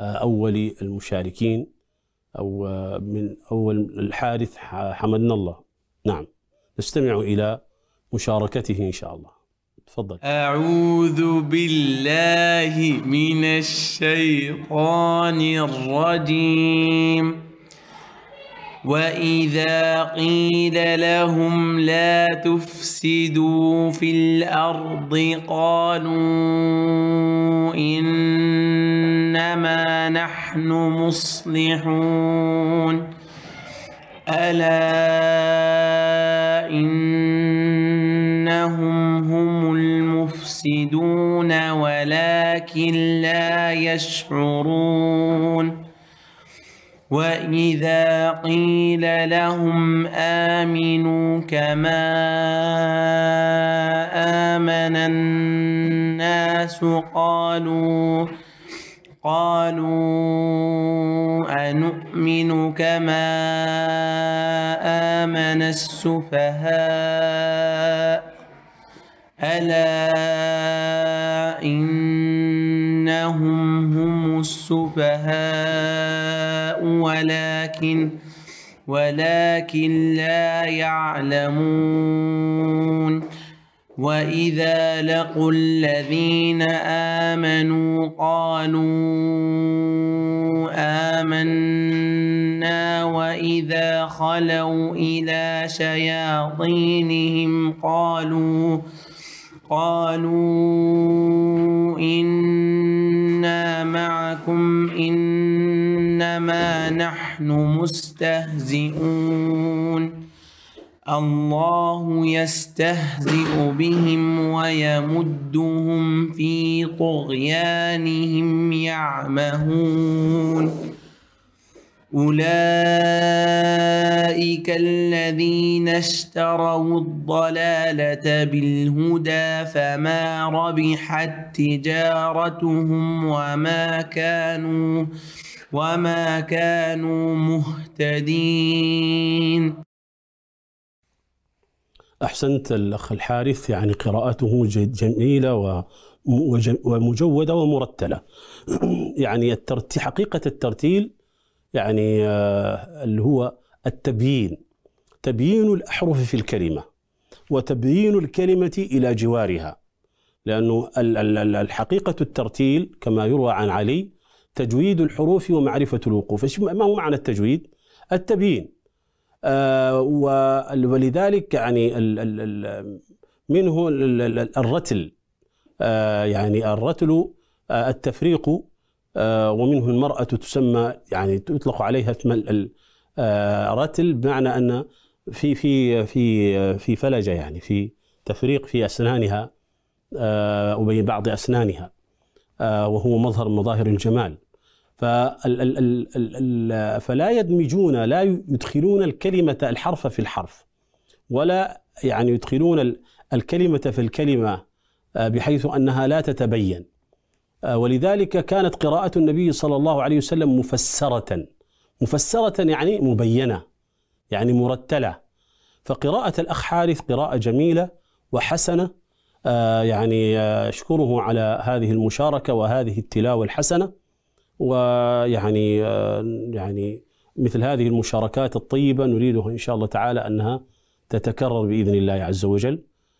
أول المشاركين أو من أول الحارث حمدنا الله نعم نستمع إلى مشاركته إن شاء الله تفضل أعوذ بالله من الشيطان الرجيم وإذا قيل لهم لا تفسدوا في الأرض قالوا إن نحن مصلحون ألا إنهم هم المفسدون ولكن لا يشعرون وإذا قيل لهم آمنوا كما آمن الناس قالوا قالوا أنؤمن كما آمن السفهاء ألا إنهم هم السفهاء ولكن ولكن لا يعلمون وإذا لقوا الذين آمنوا قالوا آمنا وإذا خلوا إلى شياطينهم قالوا قالوا إنا معكم إنما نحن مستهزئون الله يستهزئ بهم ويمدهم في طغيانهم يعمهون أولئك الذين اشتروا الضلالة بالهدى فما ربحت تجارتهم وما كانوا وما كانوا مهتدين أحسنت الأخ الحارث يعني قراءته جميلة ومجودة ومرتلة يعني الترتيل حقيقة الترتيل يعني آه، اللي هو التبيين تبيين الأحرف في الكلمة وتبيين الكلمة إلى جوارها لأنه الحقيقة الترتيل كما يروى عن علي تجويد الحروف ومعرفة الوقوف ما هو معنى التجويد؟ التبيين آه، ولذلك يعني منه الرتل آه، يعني الرتل آه، التفريق ومنه المرأة تسمى يعني تطلق عليها الرتل بمعنى أن في في في في فلجة يعني في تفريق في أسنانها وبين بعض أسنانها وهو مظهر مظاهر الجمال فلا يدمجون لا يدخلون الكلمة الحرف في الحرف ولا يعني يدخلون الكلمة في الكلمة آه، بحيث أنها لا تتبين آه، ولذلك كانت قراءة النبي صلى الله عليه وسلم مفسرة مفسرة يعني مبينة يعني مرتلة فقراءة الأخ حارث قراءة جميلة وحسنة آه، يعني أشكره على هذه المشاركة وهذه التلاوة الحسنة ويعني آه، يعني مثل هذه المشاركات الطيبه نريدها ان شاء الله تعالى انها تتكرر باذن الله عز وجل